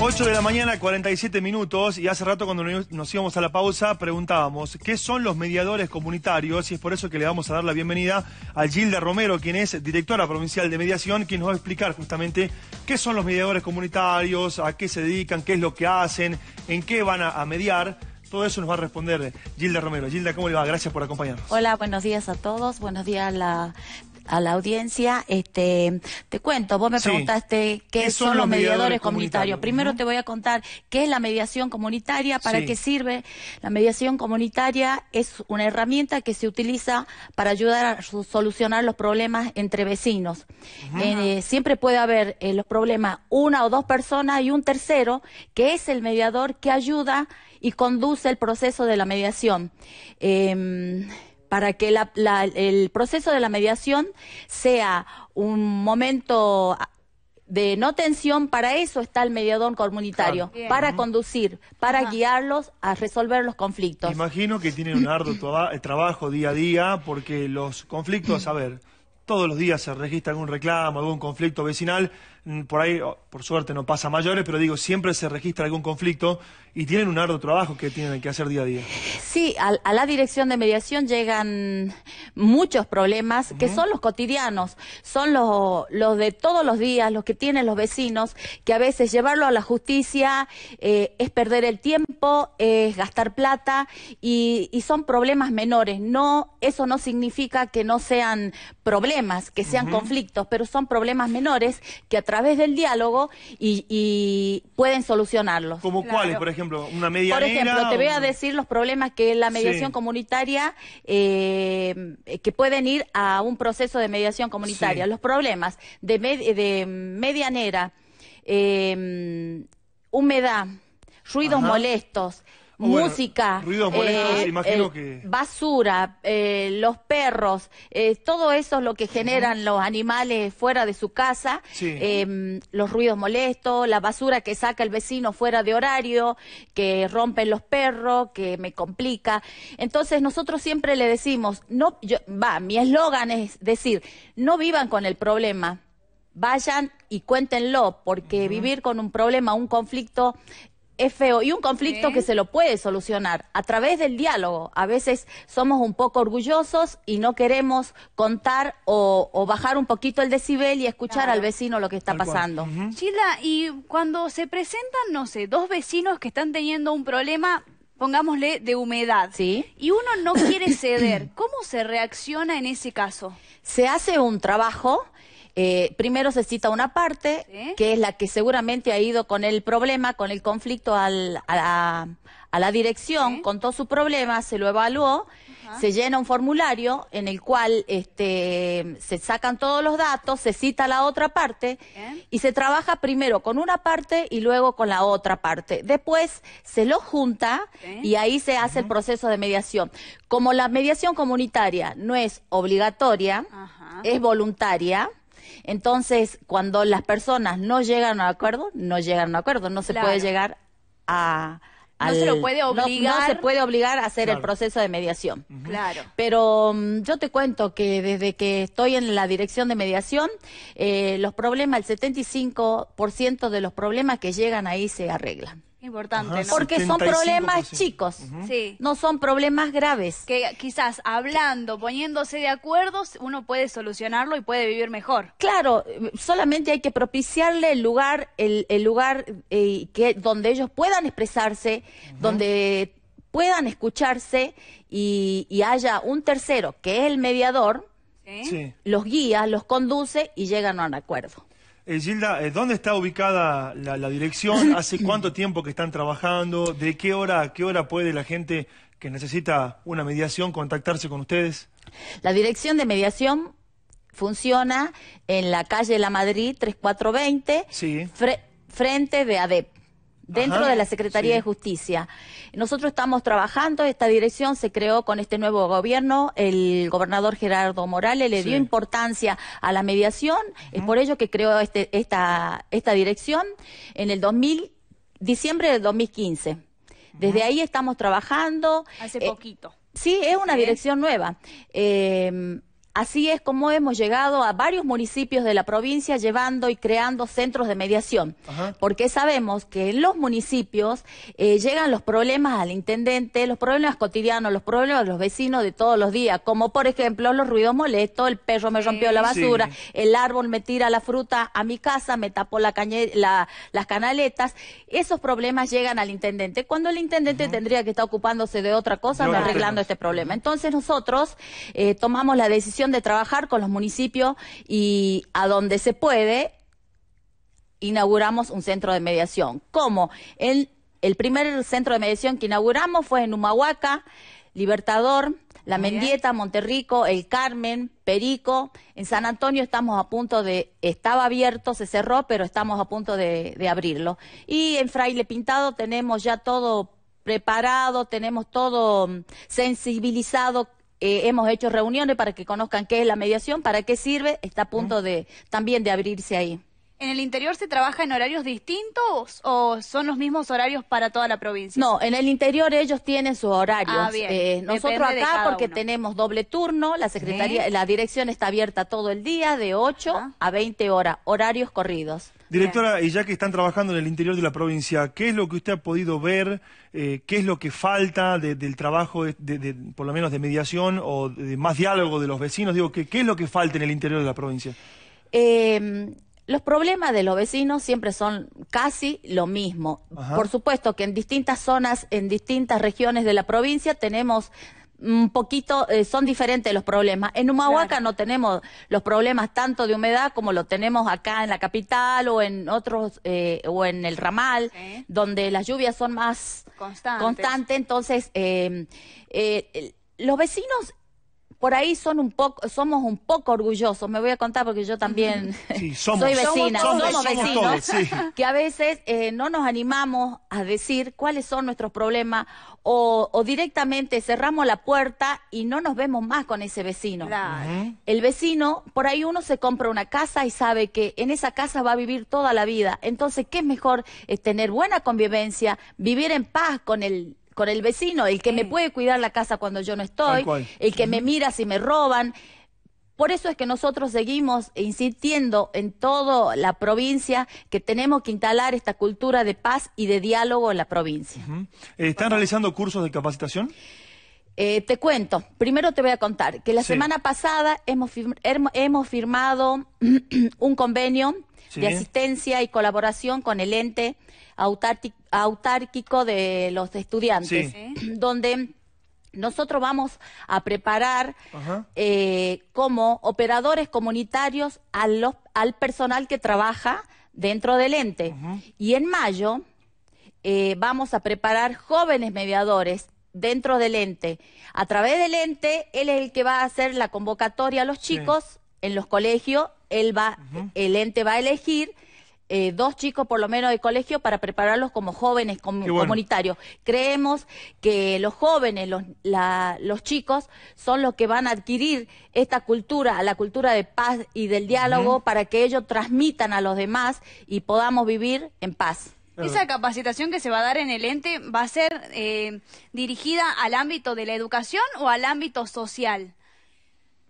8 de la mañana, 47 minutos, y hace rato cuando nos íbamos a la pausa preguntábamos qué son los mediadores comunitarios, y es por eso que le vamos a dar la bienvenida a Gilda Romero, quien es directora provincial de mediación, quien nos va a explicar justamente qué son los mediadores comunitarios, a qué se dedican, qué es lo que hacen, en qué van a, mediar. Todo eso nos va a responder Gilda Romero. Gilda, ¿cómo le va? Gracias por acompañarnos. Hola, buenos días a todos. Buenos días a la a la audiencia, este, te cuento, vos me preguntaste qué, son, los mediadores, comunitarios. Primero te voy a contar qué es la mediación comunitaria, para qué sirve. La mediación comunitaria es una herramienta que se utiliza para ayudar a solucionar los problemas entre vecinos. Eh, siempre puede haber eh, los problemas una o dos personas y un tercero, que es el mediador que ayuda y conduce el proceso de la mediación. Em, para que el proceso de la mediación sea un momento de no tensión, para eso está el mediador comunitario, para conducir, para guiarlos a resolver los conflictos. Imagino que tienen un arduo eh, trabajo día a día, porque los conflictos, a ver, todos los días se registra algún reclamo, algún conflicto vecinal, Mm, por ahí, oh, por suerte, no pasa mayores, pero digo, siempre se registra algún conflicto y tienen un arduo trabajo que tienen que hacer día a día. Sí, a, la dirección de mediación llegan muchos problemas que son los cotidianos, son los, de todos los días, los que tienen los vecinos, que a veces llevarlo a la justicia eh, es perder el tiempo, es gastar plata y, son problemas menores. No, eso no significa que no sean problemas, que sean conflictos, pero son problemas menores que a través del diálogo y, y pueden solucionarlos. ¿Como cuáles, por ejemplo? ¿Una media Por ejemplo, te voy a decir los problemas que la mediación comunitaria, eh, que pueden ir a un proceso de mediación comunitaria. Los problemas de, de medianera, eh, humedad, ruidos molestos, Oh, música, eh, eh, basura, eh, los perros, todo eso es lo que generan los animales fuera de su casa, em, los ruidos molestos, la basura que saca el vecino fuera de horario, que rompen los perros, que me complica. Entonces nosotros siempre le decimos, no, va, mi eslogan es decir, no vivan con el problema vayan y cuéntenlo, porque vivir con un problema, un conflicto, es feo y un conflicto que se lo puede solucionar a través del diálogo. A veces somos un poco orgullosos y no queremos contar o, bajar un poquito el decibel y escuchar al vecino lo que está pasando. y cuando se presentan, no sé, dos vecinos que están teniendo un problema, pongámosle, de humedad. Sí. Y uno no quiere ceder. ¿Cómo se reacciona en ese caso? Se hace un trabajo eh, primero se cita una parte, que es la que seguramente ha ido con el problema, con el conflicto al, a, la, dirección, con contó su problema, se lo evaluó, se llena un formulario en el cual este, se sacan todos los datos, se cita la otra parte y se trabaja primero con una parte y luego con la otra parte. Después se lo junta y ahí se hace el proceso de mediación. Como la mediación comunitaria no es obligatoria, es voluntaria, entonces, cuando las personas no llegan a un acuerdo, no llegan a un acuerdo, no se puede llegar a... no se lo puede obligar. No, se puede obligar a hacer el proceso de mediación. Claro. Pero mm, yo te cuento que desde que estoy en la dirección de mediación, eh, los problemas, el 75% de los problemas que llegan ahí se arreglan. Importante, Porque son problemas chicos, no son problemas graves. Que quizás hablando, poniéndose de acuerdo, uno puede solucionarlo y puede vivir mejor. Claro, solamente hay que propiciarle el lugar, el, lugar eh, que, donde ellos puedan expresarse, donde puedan escucharse y, haya un tercero que es el mediador, los guía, los conduce y llegan a un acuerdo. Eh, Gilda, eh, ¿dónde está ubicada la, dirección? ¿Hace cuánto tiempo que están trabajando? ¿De qué hora qué hora puede la gente que necesita una mediación contactarse con ustedes? La dirección de mediación funciona en la calle La Madrid 3420, frente de ADEP dentro de la Secretaría de Justicia. Nosotros estamos trabajando, esta dirección se creó con este nuevo gobierno, el gobernador Gerardo Morales le dio importancia a la mediación, es por ello que creó este, esta, esta dirección en el 2000, diciembre del 2015. Desde ahí estamos trabajando. Hace eh, poquito. Sí, es una dirección nueva. Eh, Así es como hemos llegado a varios municipios de la provincia llevando y creando centros de mediación, porque sabemos que en los municipios eh, llegan los problemas al intendente, los problemas cotidianos, los problemas de los vecinos de todos los días, como por ejemplo los ruidos molestos, el perro me rompió la basura, el árbol me tira la fruta a mi casa, me tapó la las canaletas, esos problemas llegan al intendente, cuando el intendente tendría que estar ocupándose de otra cosa, arreglando este problema. Entonces nosotros eh, tomamos la decisión de trabajar con los municipios y a donde se puede inauguramos un centro de mediación. ¿Cómo? El, el primer centro de mediación que inauguramos fue en Humahuaca, Libertador, La Mendieta, Monterrico, El Carmen, Perico. En San Antonio estamos a punto de, estaba abierto, se cerró, pero estamos a punto de, de abrirlo. Y en Fraile Pintado tenemos ya todo preparado, tenemos todo mm, sensibilizado eh, hemos hecho reuniones para que conozcan qué es la mediación, para qué sirve, está a punto de también de abrirse ahí. ¿En el interior se trabaja en horarios distintos o son los mismos horarios para toda la provincia? No, en el interior ellos tienen sus horarios. Ah, eh, nosotros acá porque tenemos doble turno, la secretaría, la dirección está abierta todo el día de 8 a 20 horas, horarios corridos. Directora, y ya que están trabajando en el interior de la provincia, ¿qué es lo que usted ha podido ver? Eh, ¿Qué es lo que falta del trabajo, por lo menos de mediación o de más diálogo de los vecinos? Digo, ¿qué, qué es lo que falta en el interior de la provincia? Eh, los problemas de los vecinos siempre son casi lo mismo. Por supuesto que en distintas zonas, en distintas regiones de la provincia tenemos un poquito, eh, son diferentes los problemas. En Humahuaca no tenemos los problemas tanto de humedad como lo tenemos acá en la capital o en otros, eh, o en el ramal, donde las lluvias son más constantes. Constante, entonces, eh, los vecinos por ahí son un poco, somos un poco orgullosos, me voy a contar porque yo también soy vecina, somos, vecinos, que a veces eh, no nos animamos a decir cuáles son nuestros problemas o, directamente cerramos la puerta y no nos vemos más con ese vecino. El vecino, por ahí uno se compra una casa y sabe que en esa casa va a vivir toda la vida, entonces qué es mejor es eh, tener buena convivencia, vivir en paz con el con el vecino, el que me puede cuidar la casa cuando yo no estoy, el que me mira si me roban. Por eso es que nosotros seguimos insistiendo en toda la provincia que tenemos que instalar esta cultura de paz y de diálogo en la provincia. Eh, ¿Están realizando cursos de capacitación? Eh, te cuento, primero te voy a contar que la semana pasada hemos, hemos firmado un convenio de asistencia y colaboración con el ente autárquico de los estudiantes, donde nosotros vamos a preparar eh, como operadores comunitarios al personal que trabaja dentro del ente. Y en mayo eh, vamos a preparar jóvenes mediadores dentro del ente. A través del ente, él es el que va a hacer la convocatoria a los chicos en los colegios, va, el ente va a elegir eh, dos chicos por lo menos de colegio para prepararlos como jóvenes comunitarios. Creemos que los jóvenes, los, chicos, son los que van a adquirir esta cultura, la cultura de paz y del diálogo, para que ellos transmitan a los demás y podamos vivir en paz. Esa capacitación que se va a dar en el ente va a ser eh, dirigida al ámbito de la educación o al ámbito social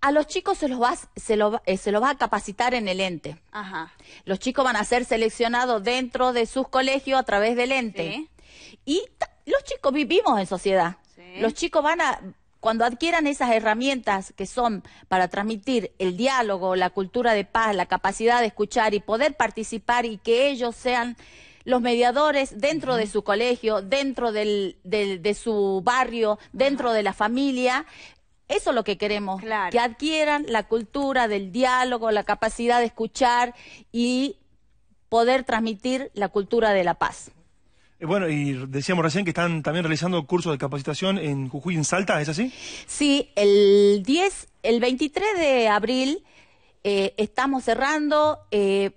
a los chicos se los, va, se, eh, se los va a capacitar en el ente. Los chicos van a ser seleccionados dentro de sus colegios a través del ente. Y los chicos vivimos en sociedad. Los chicos van a, cuando adquieran esas herramientas que son para transmitir el diálogo, la cultura de paz, la capacidad de escuchar y poder participar y que ellos sean los mediadores dentro de su colegio, dentro del, de su barrio, dentro de la familia, eso es lo que queremos, que adquieran la cultura del diálogo, la capacidad de escuchar y poder transmitir la cultura de la paz. Eh, bueno, y decíamos recién que están también realizando cursos de capacitación en Jujuy, en Salta, ¿es así? Sí, el 10, el 23 de abril eh, estamos cerrando, eh,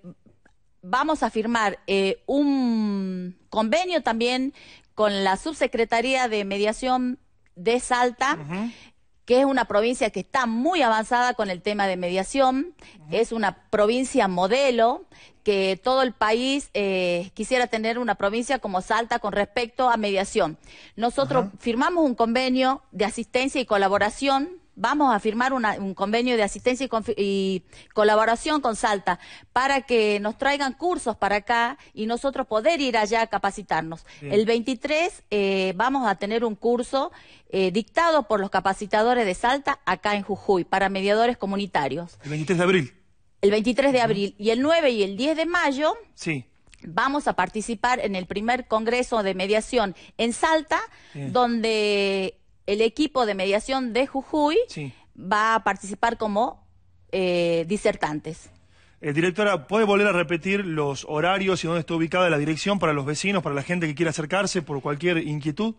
vamos a firmar un convenio también con la Subsecretaría de Mediación de Salta que es una provincia que está muy avanzada con el tema de mediación, es una provincia modelo, que todo el país eh, quisiera tener una provincia como Salta con respecto a mediación. Nosotros firmamos un convenio de asistencia y colaboración vamos a firmar un convenio de asistencia y, colaboración con Salta para que nos traigan cursos para acá y nosotros poder ir allá a capacitarnos. El 23 eh, vamos a tener un curso eh, dictado por los capacitadores de Salta acá en Jujuy para mediadores comunitarios. El 23 de abril. El 23 de abril y el 9 y el 10 de mayo. Sí vamos a participar en el primer congreso de mediación en Salta, donde el equipo de mediación de Jujuy va a participar como eh, disertantes. Eh, directora, ¿puede volver a repetir los horarios y dónde está ubicada la dirección para los vecinos, para la gente que quiera acercarse por cualquier inquietud?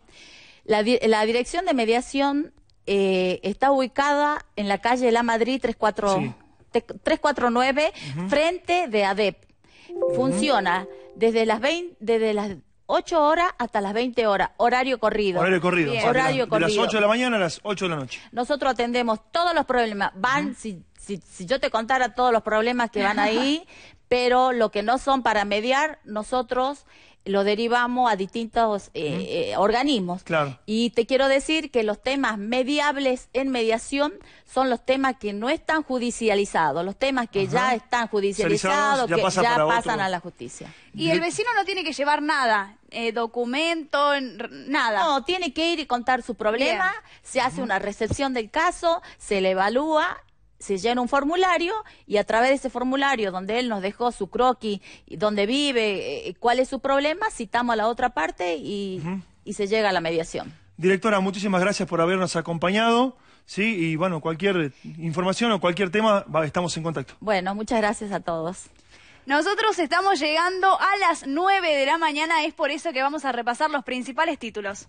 La, dirección de mediación eh, está ubicada en la calle La Madrid 349, frente de ADEP. Funciona desde las 20, desde las 8 horas hasta las 20 horas, horario corrido. Horario corrido. de, las 8 de la mañana a las 8 de la noche. Nosotros atendemos todos los problemas. Van, si, si, si, yo te contara todos los problemas que van ahí, pero lo que no son para mediar, nosotros lo derivamos a distintos eh, eh, organismos. Y te quiero decir que los temas mediables en mediación son los temas que no están judicializados, los temas que ya están judicializados, que ya pasan a la justicia. Y el vecino no tiene que llevar nada, eh, documento, nada. No, tiene que ir y contar su problema, se hace una recepción del caso, se le evalúa se llena un formulario y a través de ese formulario donde él nos dejó su croquis, donde vive, eh, eh, cuál es su problema, citamos a la otra parte y, se llega a la mediación. Directora, muchísimas gracias por habernos acompañado. Sí, y bueno, cualquier información o cualquier tema, estamos en contacto. Bueno, muchas gracias a todos. Nosotros estamos llegando a las 9 de la mañana, es por eso que vamos a repasar los principales títulos.